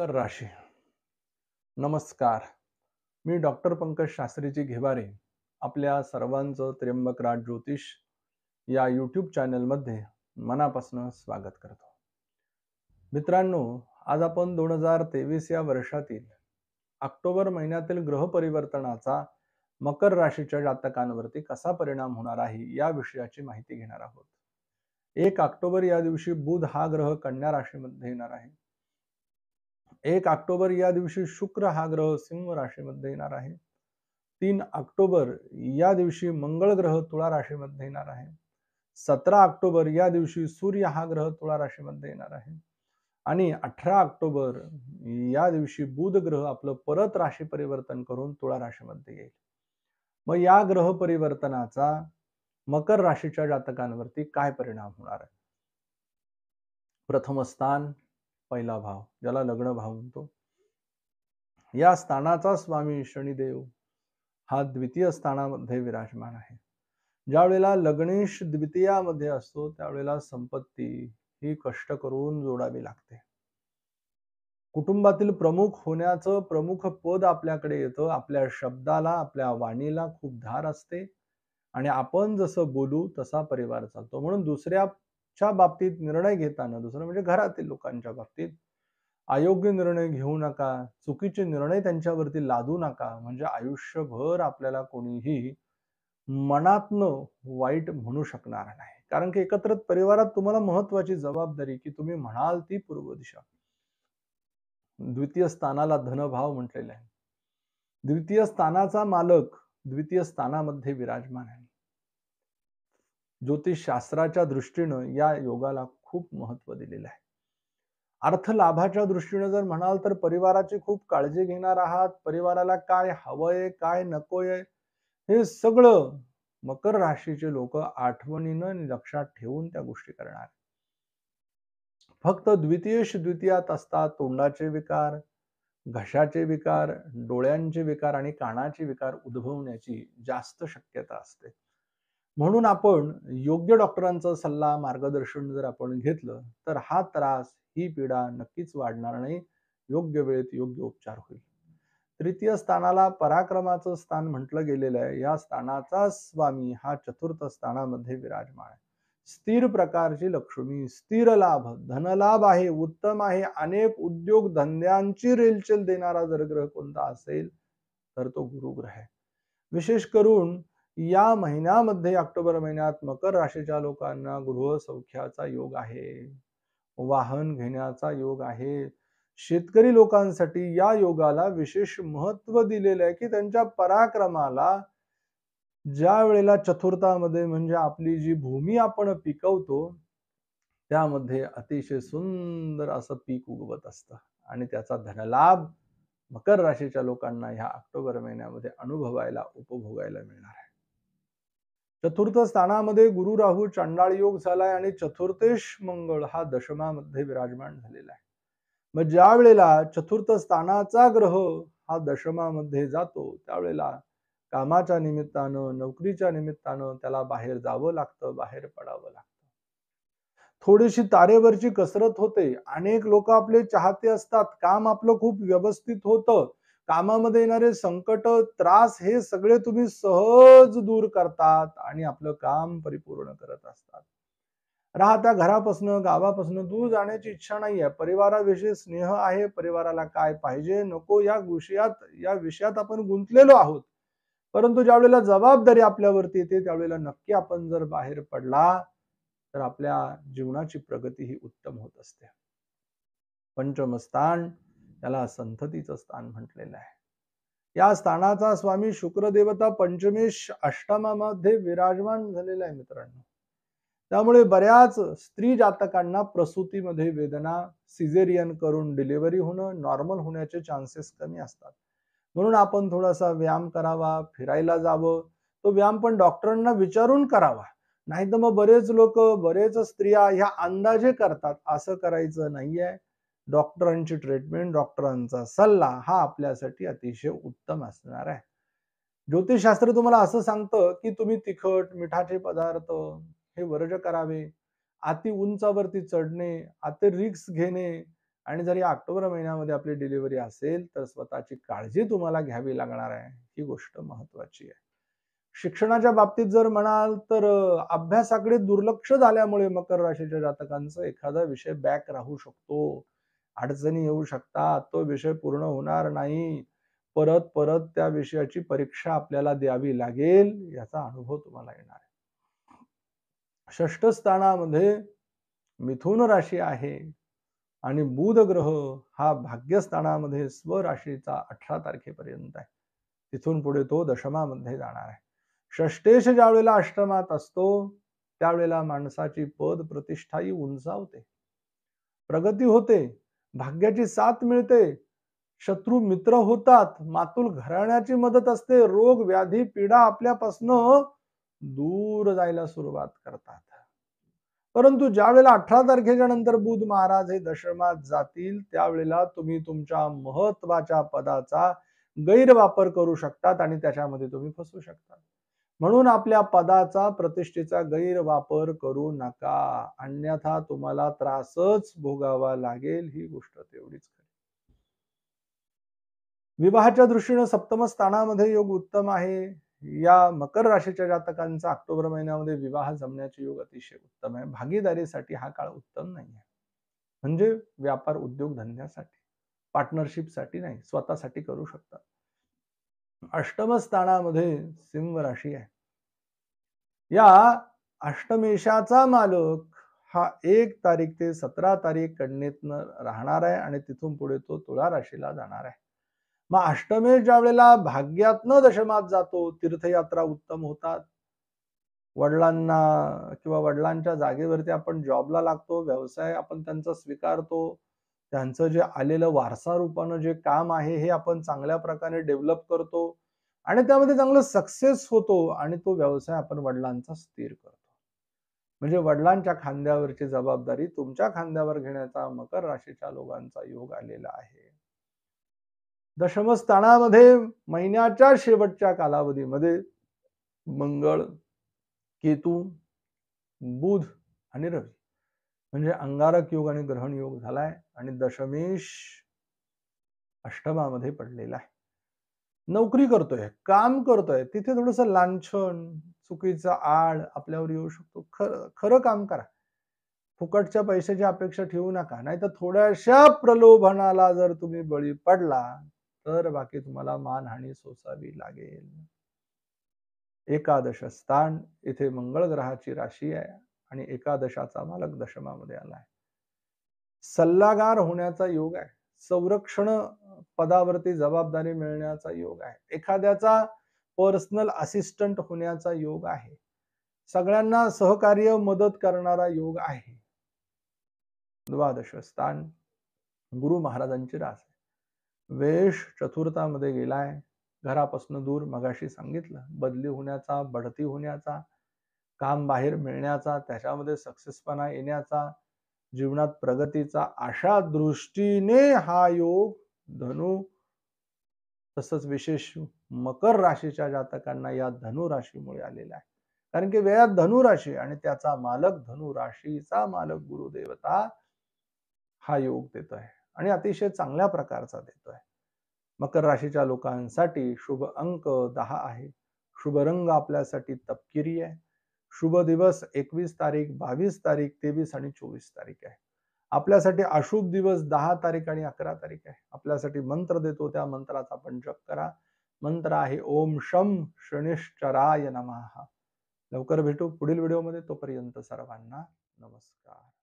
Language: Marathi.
मकर राशी नमस्कार मी डॉक्टर पंकज शास्त्रीजी घेवारे आपल्या सर्वांचं राज ज्योतिष या यूट्यूब चॅनलमध्ये मनापासून स्वागत करतो मित्रांनो आज आपण दोन हजार तेवीस या वर्षातील ऑक्टोबर महिन्यातील ग्रह परिवर्तनाचा मकर राशीच्या जातकांवरती कसा परिणाम होणार आहे या विषयाची माहिती घेणार आहोत एक ऑक्टोबर या दिवशी बुध हा ग्रह कन्या राशीमध्ये येणार आहे एक ऑक्टोबर या दिवशी शुक्र हा ग्रह सिंह राशीमध्ये येणार आहे तीन ऑक्टोबर या दिवशी मंगळ ग्रह तुळा राशीमध्ये येणार आहे सतरा ऑक्टोबर या दिवशी सूर्य हा ग्रह तुळा राशीमध्ये येणार आहे आणि अठरा ऑक्टोबर या दिवशी बुध ग्रह आपलं परत राशी परिवर्तन करून तुळा राशीमध्ये येईल मग या ग्रह परिवर्तनाचा मकर राशीच्या जातकांवरती काय परिणाम होणार आहे प्रथम स्थान पहिला भाव ज्याला लग्न भाव म्हणतो या स्थानाचा स्वामी शनिदेव हा द्वितीय स्थानामध्ये विराजमान आहे ज्या वेळेला लग्नेश द्वितीयामध्ये असतो त्यावेळेला संपत्ती ही कष्ट करून जोडावी लागते कुटुंबातील प्रमुख होण्याचं प्रमुख पद आपल्याकडे येतं आपल्या शब्दाला आपल्या वाणीला खूप धार असते आणि आपण जसं बोलू तसा परिवार चालतो म्हणून दुसऱ्या च्या बाबतीत निर्णय घेताना दुसरं म्हणजे घरातील लोकांच्या बाबतीत अयोग्य निर्णय घेऊ नका चुकीचे निर्णय त्यांच्यावरती लादू नका म्हणजे आयुष्यभर आपल्याला कोणीही मनातनं वाईट म्हणू शकणार नाही कारण की एकत्रित परिवारात तुम्हाला महत्वाची जबाबदारी की तुम्ही म्हणाल ती पूर्व दिशा द्वितीय स्थानाला धनभाव म्हटलेला आहे द्वितीय स्थानाचा मालक द्वितीय स्थानामध्ये विराजमान आहे ज्योतिषशास्त्राच्या दृष्टीनं या योगाला खूप महत्व दिलेलं आहे अर्थ लाभाच्या दृष्टीनं जर म्हणाल तर परिवाराची खूप काळजी घेणार आहात परिवाराला काय हवंय काय नकोय हे सगळं मकर राशीचे लोक आठवणीनं लक्षात ठेवून त्या गोष्टी करणार फक्त द्वितीयश द्वितीयात असतात तोंडाचे विकार घशाचे विकार डोळ्यांचे विकार आणि कानाचे विकार उद्भवण्याची जास्त शक्यता असते म्हणून आपण योग्य डॉक्टरांचा सल्ला मार्गदर्शन जर आपण घेतलं तर हा त्रास ही पीडा नक्कीच वाढणार नाही योग्य वेळेत योग्य उपचार होईल तृतीय स्थानाला पराक्रमाचं स्थान म्हटलं गेलेलं आहे या स्थानाचा स्वामी हा चतुर्थ स्थानामध्ये विराजमान आहे स्थिर प्रकारची लक्ष्मी स्थिर लाभ धनलाभ आहे उत्तम आहे अनेक उद्योग धंद्यांची रेलचेल देणारा जर ग्रह कोणता असेल तर तो गुरुग्रह आहे विशेष करून या महिन्यामध्ये ऑक्टोबर महिन्यात मकर राशीच्या लोकांना गृहसौख्याचा योग आहे वाहन घेण्याचा योग आहे शेतकरी लोकांसाठी या योगाला विशेष महत्व दिलेलं आहे की त्यांच्या पराक्रमाला ज्या वेळेला चतुर्थामध्ये म्हणजे आपली जी भूमी आपण पिकवतो त्यामध्ये अतिशय सुंदर असं पीक उगवत असतं आणि त्याचा धनलाभ मकर राशीच्या लोकांना ह्या ऑक्टोबर महिन्यामध्ये अनुभवायला उपभोगायला मिळणार आहे चतुर्थ स्थानामध्ये गुरु राहू चांडाळ योग झालाय आणि चतुर्थेश मंगळ हा दशमामध्ये विराजमान झालेला आहे मग ज्या वेळेला चतुर्थ स्थानाचा ग्रह हा दशमामध्ये जातो त्यावेळेला कामाच्या निमित्तानं नोकरीच्या निमित्तानं त्याला बाहेर जावं लागतं बाहेर पडावं लागतं थोडीशी तारेवरची कसरत होते अनेक लोक आपले चाहते असतात काम आपलं खूप व्यवस्थित होतं कामामध्ये येणारे संकट त्रास हे सगळे तुम्ही सहज दूर करतात आणि आपलं काम परिपूर्ण करत असतात राहत्या घरापासून गावापासून दूर जाण्याची इच्छा नाहीये परिवाराविषयी स्नेह आहे परिवाराला काय पाहिजे नको या विषयात या विषयात आपण गुंतलेलो आहोत परंतु ज्या वेळेला जबाबदारी आपल्यावरती येते त्यावेळेला नक्की आपण जर बाहेर पडला तर आपल्या जीवनाची प्रगती ही उत्तम होत असते पंचमस्थान त्याला संततीचं स्थान म्हटलेलं आहे या स्थानाचा स्वामी शुक्रदेवता पंचमेश अष्टमामध्ये विराजमान झालेला आहे मित्रांनो त्यामुळे बऱ्याच स्त्री जातकांना प्रसूतीमध्ये वेदना सिझेरियन करून डिलिव्हरी होणं नॉर्मल होण्याचे चान्सेस कमी असतात म्हणून आपण थोडासा व्यायाम करावा फिरायला जावं तो व्यायाम पण डॉक्टरांना विचारून करावा नाही तर मग बरेच लोक बरेच स्त्रिया ह्या अंदाजे करतात असं करायचं नाहीये डॉक्टरांची ट्रीटमेंट डॉक्टरांचा सल्ला हा आपल्यासाठी अतिशय उत्तम असणार आहे ज्योतिषशास्त्र तुम्हाला असं सांगतं की तुम्ही तिखट मिठाचे पदार्थ हे वर्ज करावे अति उंचावरती चढणे अति रिक्स घेणे आणि जर या ऑक्टोबर महिन्यामध्ये आपली डिलिव्हरी असेल तर स्वतःची काळजी तुम्हाला घ्यावी लागणार आहे ही गोष्ट महत्वाची आहे शिक्षणाच्या बाबतीत जर म्हणाल तर अभ्यासाकडे दुर्लक्ष झाल्यामुळे मकर राशीच्या जातकांचा एखादा विषय बॅक राहू शकतो अडचणी येऊ शकतात तो विषय पूर्ण होणार नाही परत परत त्या विषयाची परीक्षा आपल्याला द्यावी लागेल याचा अनुभव तुम्हाला येणार आहे षष्ठ स्थानामध्ये मिथुन राशी आहे आणि बुध ग्रह हा भाग्यस्थानामध्ये स्वराशीचा अठरा तारखेपर्यंत आहे तिथून पुढे तो दशमामध्ये जाणार आहे षष्टेश ज्या वेळेला अष्टमात असतो त्यावेळेला माणसाची पद प्रतिष्ठा ही उंचावते प्रगती होते भाग्याची साथ मिळते शत्रू मित्र होतात मातुल घराण्याची मदत असते रोग व्याधी पीडा आपल्यापासनं दूर जायला सुरुवात करतात परंतु ज्या वेळेला अठरा तारखेच्या नंतर बुध महाराज हे दशमात जातील त्यावेळेला तुम्ही तुमच्या महत्वाच्या पदाचा गैरवापर करू शकतात आणि त्याच्यामध्ये तुम्ही फसू शकतात म्हणून आपल्या पदाचा प्रतिष्ठेचा गैरवापर करू नका अन्यथा तुम्हाला त्रासच भोगावा लागेल ही गोष्ट तेवढीच खरी विवाहाच्या दृष्टीनं सप्तम स्थानामध्ये योग उत्तम आहे या मकर राशीच्या जातकांचा ऑक्टोबर महिन्यामध्ये विवाह जमण्याचे योग अतिशय उत्तम आहे भागीदारीसाठी हा काळ उत्तम नाही आहे म्हणजे व्यापार उद्योग धंद्यासाठी पार्टनरशिपसाठी नाही स्वतःसाठी करू शकतात अष्टम स्थानामध्ये सिंह राशी आहे या अष्टमेशाचा मालक हा एक तारीख ते सतरा तारीख कणनेतनं राहणार आहे आणि तिथून पुढे तो तुळा राशीला जाणार आहे मग अष्टमेश ज्या वेळेला भाग्यातनं दशमात जातो तीर्थयात्रा उत्तम होतात वडिलांना किंवा वडिलांच्या जागेवरती आपण जॉबला लागतो व्यवसाय आपण त्यांचा स्वीकारतो त्यांचं जे आलेलं वारसा रूपानं जे काम आहे हे आपण चांगल्या प्रकारे डेव्हलप करतो आणि त्यामध्ये चांगला सक्सेस होतो आणि तो व्यवसाय आपण वडिलांचा स्थिर करतो म्हणजे वडिलांच्या खांद्यावरची जबाबदारी तुमच्या खांद्यावर घेण्याचा मकर राशीच्या लोकांचा योग आलेला आहे दशमस्थानामध्ये महिन्याच्या शेवटच्या कालावधीमध्ये मंगळ केतू बुध आणि रवी म्हणजे अंगारक योग आणि ग्रहण योग झालाय आणि दशमेश अष्टमामध्ये पडलेला आहे नोकरी करतोय काम करतोय तिथे थोडस लांछन चुकीचा आड आपल्यावर येऊ शकतो खरं खरं काम करा फुकटच्या पैशाची अपेक्षा ठेवू नका नाही तर थोड्याशा प्रलोभनाला जर तुम्ही बळी पडला तर बाकी तुम्हाला मानहानी सोसावी लागेल एकादश स्थान इथे मंगळ ग्रहाची राशी आहे आणि एकादशाचा मालक दशमामध्ये आलाय सल्लागार होण्याचा योग आहे संरक्षण पदावरती जबाबदारी मिळण्याचा योग आहे एखाद्याचा पर्सनल असिस्टंट होण्याचा योग आहे सगळ्यांना सहकार्य मदत करणारा योग आहे द्वादश स्थान गुरु महाराजांची रास वेश चतुर्थामध्ये गेलाय घरापासून दूर मगाशी सांगितलं बदली होण्याचा बढती होण्याचा काम बाहेर मिळण्याचा त्याच्यामध्ये सक्सेसपणा येण्याचा जीवनात प्रगतीचा अशा दृष्टीने हा योग धनु तसच विशेष मकर राशीच्या जातकांना या धनु राशीमुळे आलेला आहे कारण की वेळात धनुराशी आणि त्याचा मालक धनु राशीचा मालक गुरुदेवता हा योग देतोय आणि अतिशय चांगल्या प्रकारचा देतोय मकर राशीच्या लोकांसाठी शुभ अंक दहा आहे शुभ रंग आपल्यासाठी तपकिरी आहे शुभ दिवस एकवीस तारीख बावीस तारीख तेवीस आणि चोवीस तारीख आहे आपल्यासाठी अशुभ दिवस दहा तारीख आणि अकरा तारीख आहे आपल्यासाठी मंत्र देतो त्या मंत्राचा आपण जप करा मंत्र आहे ओम शम शनिश्चराय नमहा लवकर भेटू पुढील व्हिडिओमध्ये तोपर्यंत सर्वांना नमस्कार